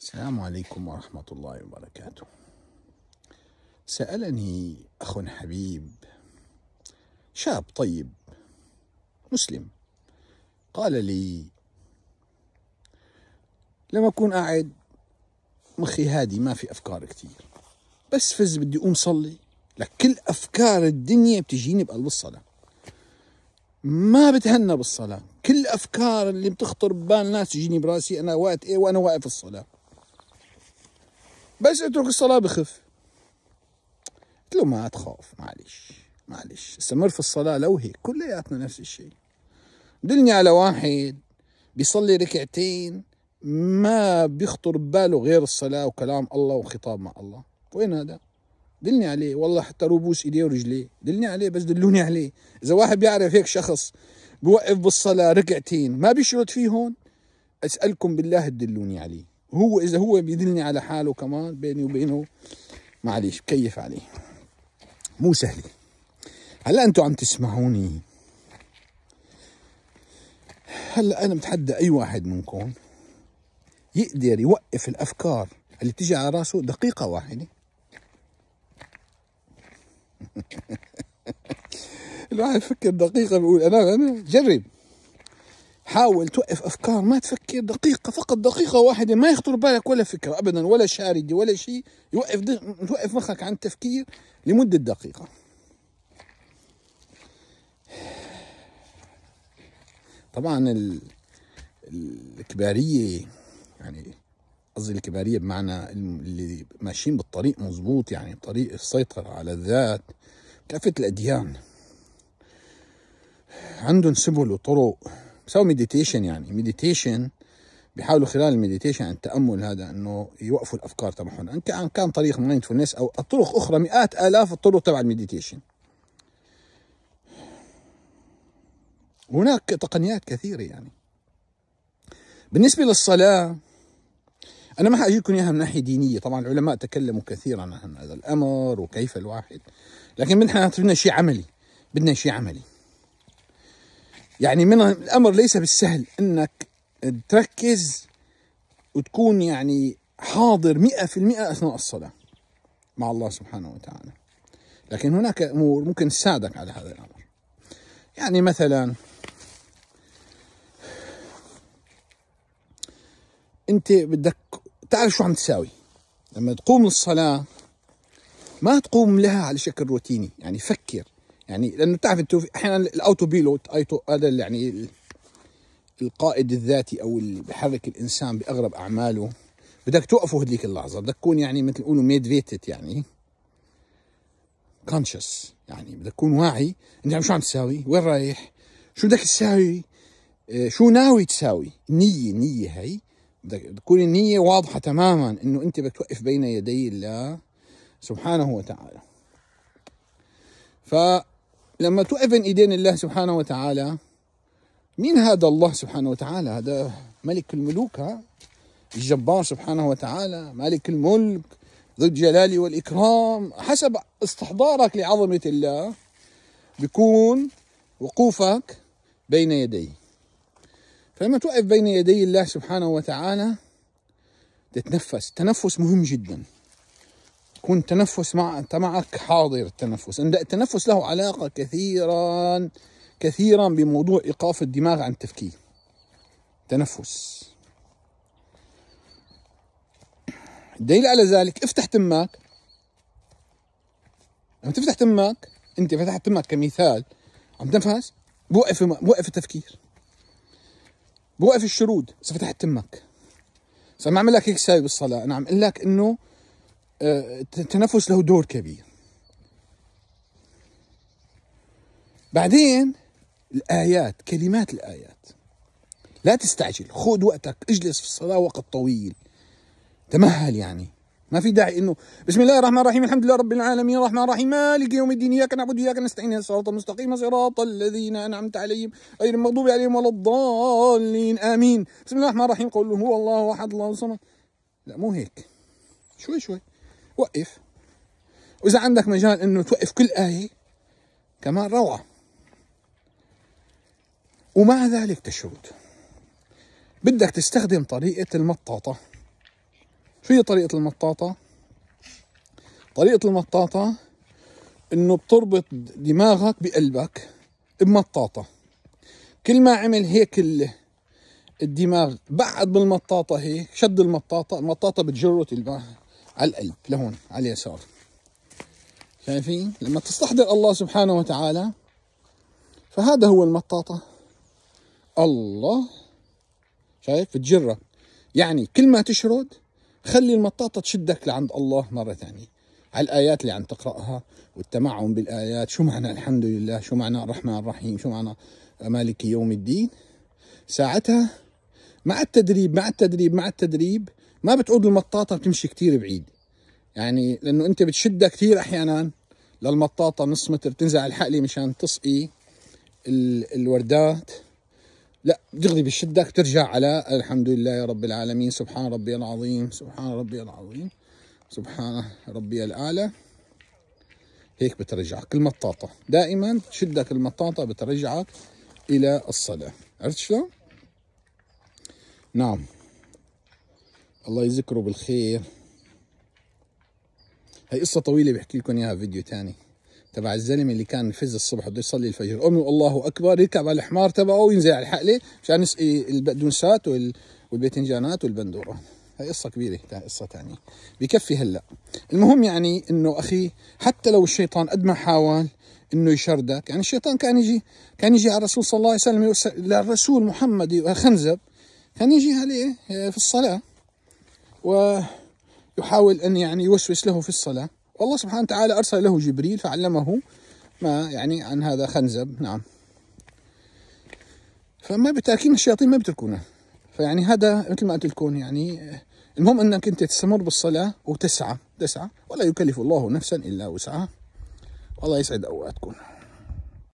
السلام عليكم ورحمة الله وبركاته. سألني أخ حبيب شاب طيب مسلم قال لي لما أكون قاعد مخي هادي ما في أفكار كتير بس فز بدي أقوم صلي لك كل أفكار الدنيا بتجيني بقلب الصلاة ما بتهنى بالصلاة كل أفكار اللي بتخطر ببال ناس تجيني براسي أنا وقت إيه وأنا واقف الصلاة بس اترك الصلاه بخف قلت له ما تخاف معلش معلش استمر في الصلاه لو هيك كلياتنا نفس الشيء دلني على واحد بيصلي ركعتين ما بيخطر بباله غير الصلاه وكلام الله وخطاب مع الله وين هذا دلني عليه والله حتى روبوس ايديه ورجليه دلني عليه بس دلوني عليه اذا واحد بيعرف هيك شخص بوقف بالصلاه ركعتين ما بيشرد فيه هون اسالكم بالله تدلوني عليه هو اذا هو بيدلني على حاله كمان بيني وبينه معليش كيف عليه مو سهله هلا انتم عم تسمعوني هلا انا بتحدى اي واحد منكم يقدر يوقف الافكار اللي بتيجي على راسه دقيقه واحده الواحد يفكر دقيقه بيقول انا انا جرب حاول توقف افكار ما تفكر دقيقه فقط دقيقه واحده ما يخطر بالك ولا فكره ابدا ولا شاردة ولا شيء يوقف توقف مخك عن التفكير لمده دقيقه طبعا الكباريه يعني قصدي الكباريه بمعنى اللي ماشيين بالطريق مزبوط يعني طريق السيطره على الذات كافه الاديان عندهم سبل وطرق بسوي مديتيشن يعني مديتيشن بيحاولوا خلال المديتيشن عن التامل هذا انه يوقفوا الافكار تبعهم ان كان كان طريق مايندفولنس او طرق اخرى مئات الاف الطرق تبع المديتيشن هناك تقنيات كثيره يعني بالنسبه للصلاه انا ما حاجيكم اياها من ناحيه دينيه طبعا العلماء تكلموا كثيرا عن هذا الامر وكيف الواحد لكن بنحن بدنا شيء عملي بدنا شيء عملي يعني من الامر ليس بالسهل انك تركز وتكون يعني حاضر 100% اثناء الصلاه مع الله سبحانه وتعالى لكن هناك امور ممكن تساعدك على هذا الامر يعني مثلا انت بدك تعرف شو عم تساوي لما تقوم للصلاة ما تقوم لها على شكل روتيني يعني فكر يعني لانه تعرف انت احيانا الاوتو بيلوت هذا يعني القائد الذاتي او اللي بحرك الانسان باغلب اعماله بدك توقفه هذيك اللحظه بدك تكون يعني مثل يقولوا فيتد يعني كونشس يعني بدك تكون واعي انت شو عم تساوي وين رايح شو بدك تساوي آه، شو ناوي تساوي نيه نيه هي بدك تكون النية واضحة تماما انه انت بدك توقف بين يدي الله سبحانه وتعالى ف لما توقف بين ايدين الله سبحانه وتعالى مين هذا الله سبحانه وتعالى هذا ملك الملوك ها الجبار سبحانه وتعالى مالك الملك ذو الجلال والإكرام حسب استحضارك لعظمة الله بيكون وقوفك بين يديه فلما توقف بين يدي الله سبحانه وتعالى تتنفس تنفس مهم جداً تكون التنفس مع أنت معك حاضر التنفس أن التنفس له علاقة كثيرا كثيرا بموضوع إيقاف الدماغ عن التفكير تنفس الدليل على ذلك افتح تمك لما تفتح تمك انت فتحت تمك كمثال عم تنفس بوقف بوقف التفكير بوقف الشرود اذا فتحت تمك ما عم اعمل لك هيك بالصلاه انا عم اقول لك انه التنفس آه، له دور كبير بعدين الآيات كلمات الآيات لا تستعجل خذ وقتك اجلس في الصلاة وقت طويل تمهل يعني ما في داعي انه بسم الله الرحمن الرحيم الحمد لله رب العالمين الرحمن الرحيم مالك يوم الدين اياك نعبد واياك نستعين الصراط المستقيم صراط الذين انعمت عليهم غير المغضوب عليهم ولا الضالين امين بسم الله الرحمن الرحيم قل هو الله احد الله الصمد لا مو هيك شوي شوي وقف واذا عندك مجال انه توقف كل ايه كمان روعه ومع ذلك تشرد بدك تستخدم طريقه المطاطه شو هي طريقه المطاطه طريقه المطاطه انه بتربط دماغك بقلبك بمطاطه كل ما عمل هيك الدماغ بعد بالمطاطه هيك شد المطاطه المطاطه بتجره على القلب لهون على اليسار شايفين لما تستحضر الله سبحانه وتعالى فهذا هو المطاطة الله شايف تجرك يعني كل ما تشرد خلي المطاطة تشدك لعند الله مرة ثانية على الآيات اللي عم تقرأها والتمعن بالآيات شو معنى الحمد لله شو معنى الرحمن الرحيم شو معنى مالك يوم الدين ساعتها مع التدريب مع التدريب مع التدريب ما بتقود المطاطه بتمشي كثير بعيد يعني لانه انت بتشدها كثير احيانا للمطاطه نص متر بتنزع الحقله مشان تسقي الوردات لا دغري بشدك بترجع على الحمد لله يا رب العالمين سبحان ربي العظيم سبحان ربي العظيم سبحان ربي الاعلى هيك بترجعك المطاطه دائما بتشدك المطاطه بترجعك الى الصلاه عرفت شلون نعم الله يذكره بالخير هي قصة طويلة بحكي لكم إياها فيديو ثاني تبع الزلمة اللي كان يفز الصبح بده يصلي الفجر أمي الله أكبر يركب على الحمار تبعه وينزل على الحقلة مشان يسقي البقدونسات والباذنجانات والبندورة هي قصة كبيرة قصة ثانية بكفي هلا المهم يعني إنه أخي حتى لو الشيطان قد ما حاول انه يشردك يعني الشيطان كان يجي كان يجي على الرسول صلى الله عليه وسلم للرسول محمد خنزب كان يجي عليه في الصلاه ويحاول أن يعني يوسوس له في الصلاة والله سبحانه وتعالى أرسل له جبريل فعلمه ما يعني عن هذا خنزب نعم فما بالتأكيد الشياطين ما بتركونه فيعني هذا مثل ما قلت لكم يعني المهم أنك أنت تستمر بالصلاة وتسعى تسعى ولا يكلف الله نفسا إلا وسعها الله يسعد أوقاتكم